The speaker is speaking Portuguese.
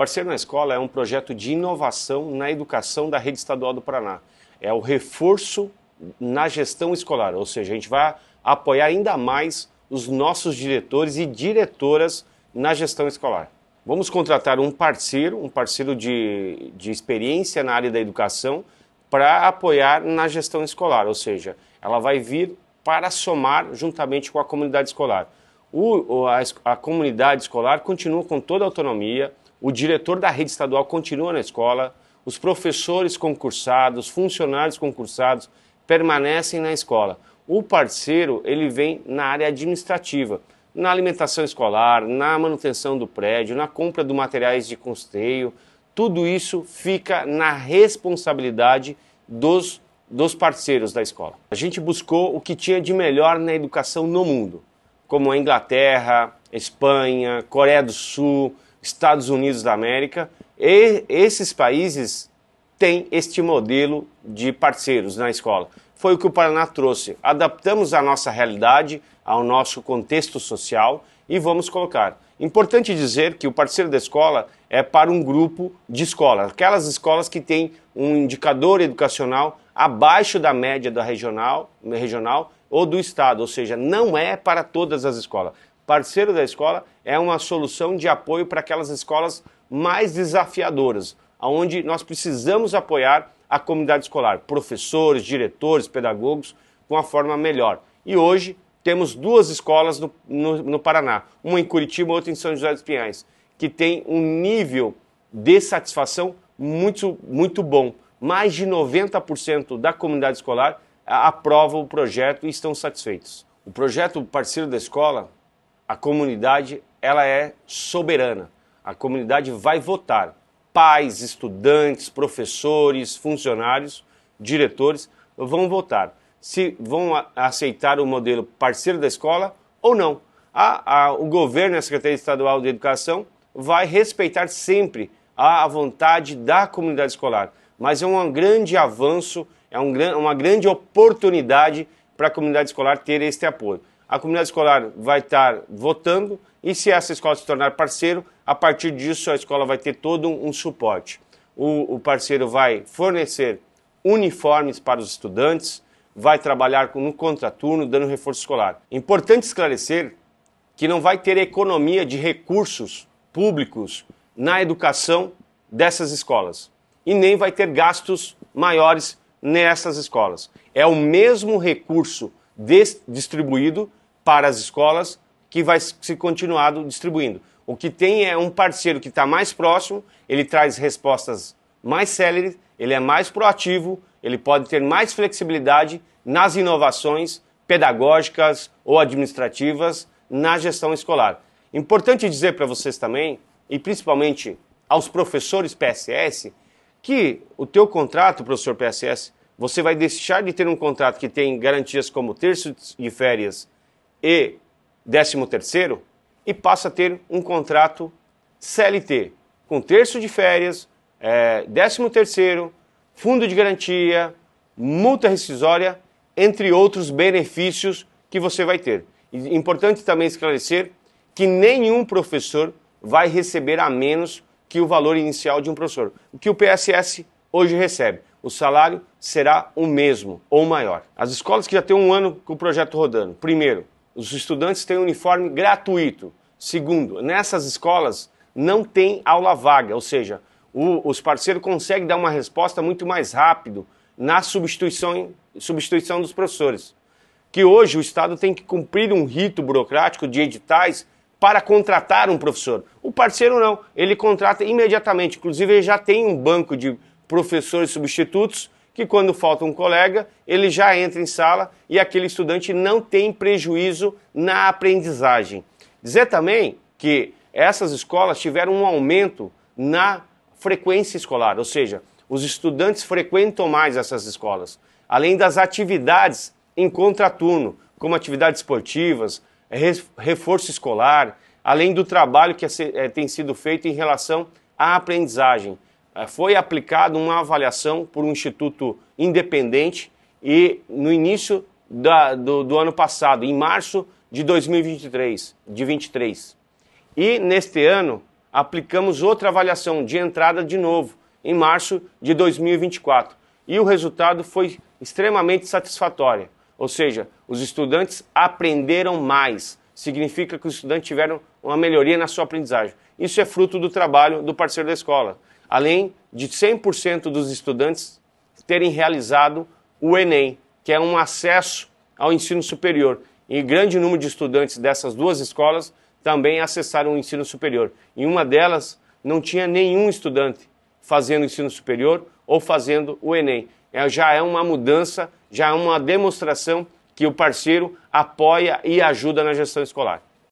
Parceiro na Escola é um projeto de inovação na educação da rede estadual do Paraná. É o reforço na gestão escolar, ou seja, a gente vai apoiar ainda mais os nossos diretores e diretoras na gestão escolar. Vamos contratar um parceiro, um parceiro de, de experiência na área da educação, para apoiar na gestão escolar, ou seja, ela vai vir para somar juntamente com a comunidade escolar. O, a, a comunidade escolar continua com toda a autonomia, o diretor da rede estadual continua na escola, os professores concursados, funcionários concursados permanecem na escola. O parceiro, ele vem na área administrativa, na alimentação escolar, na manutenção do prédio, na compra de materiais de custeio, tudo isso fica na responsabilidade dos, dos parceiros da escola. A gente buscou o que tinha de melhor na educação no mundo, como a Inglaterra, Espanha, Coreia do Sul, Estados Unidos da América, e esses países têm este modelo de parceiros na escola. Foi o que o Paraná trouxe. Adaptamos a nossa realidade, ao nosso contexto social e vamos colocar. Importante dizer que o parceiro da escola é para um grupo de escolas, aquelas escolas que têm um indicador educacional abaixo da média da regional, regional ou do estado, ou seja, não é para todas as escolas parceiro da escola é uma solução de apoio para aquelas escolas mais desafiadoras, onde nós precisamos apoiar a comunidade escolar, professores, diretores, pedagogos, com a forma melhor. E hoje temos duas escolas no, no, no Paraná, uma em Curitiba e outra em São José dos Pinhais, que tem um nível de satisfação muito, muito bom. Mais de 90% da comunidade escolar aprova o projeto e estão satisfeitos. O projeto Parceiro da Escola, a comunidade ela é soberana. A comunidade vai votar. Pais, estudantes, professores, funcionários, diretores vão votar se vão aceitar o modelo parceiro da escola ou não. A, a, o governo, a Secretaria Estadual de Educação, vai respeitar sempre a, a vontade da comunidade escolar, mas é um grande avanço, é um, uma grande oportunidade para a comunidade escolar ter este apoio a comunidade escolar vai estar votando e se essa escola se tornar parceiro, a partir disso a escola vai ter todo um suporte. O, o parceiro vai fornecer uniformes para os estudantes, vai trabalhar no contraturno, dando reforço escolar. Importante esclarecer que não vai ter economia de recursos públicos na educação dessas escolas e nem vai ter gastos maiores nessas escolas. É o mesmo recurso distribuído para as escolas que vai se continuado distribuindo. O que tem é um parceiro que está mais próximo, ele traz respostas mais céleres, ele é mais proativo, ele pode ter mais flexibilidade nas inovações pedagógicas ou administrativas na gestão escolar. Importante dizer para vocês também, e principalmente aos professores PSS, que o teu contrato, professor PSS, você vai deixar de ter um contrato que tem garantias como terço de férias e 13º e passa a ter um contrato CLT, com terço de férias, é, 13º, fundo de garantia, multa rescisória, entre outros benefícios que você vai ter. E importante também esclarecer que nenhum professor vai receber a menos que o valor inicial de um professor, o que o PSS hoje recebe. O salário será o mesmo ou maior. As escolas que já têm um ano com o projeto rodando, primeiro, os estudantes têm uniforme gratuito. Segundo, nessas escolas não tem aula vaga, ou seja, o, os parceiros conseguem dar uma resposta muito mais rápido na substituição, substituição dos professores. Que hoje o Estado tem que cumprir um rito burocrático de editais para contratar um professor. O parceiro não, ele contrata imediatamente. Inclusive, ele já tem um banco de professores substitutos que quando falta um colega, ele já entra em sala e aquele estudante não tem prejuízo na aprendizagem. Dizer também que essas escolas tiveram um aumento na frequência escolar, ou seja, os estudantes frequentam mais essas escolas, além das atividades em contraturno, como atividades esportivas, reforço escolar, além do trabalho que é é, tem sido feito em relação à aprendizagem. É, foi aplicada uma avaliação por um instituto independente e no início da, do, do, ano passado, em março de 2023, de 23. E neste ano aplicamos outra avaliação de entrada de novo, em março de 2024. E o resultado foi extremamente satisfatório. Ou seja, os estudantes aprenderam mais. Significa que os estudantes tiveram uma melhoria na sua aprendizagem. Isso é fruto do trabalho do parceiro da escola além de 100% dos estudantes terem realizado o Enem, que é um acesso ao ensino superior. E grande número de estudantes dessas duas escolas também acessaram o ensino superior. Em uma delas, não tinha nenhum estudante fazendo ensino superior ou fazendo o Enem. É, já é uma mudança, já é uma demonstração que o parceiro apoia e ajuda na gestão escolar.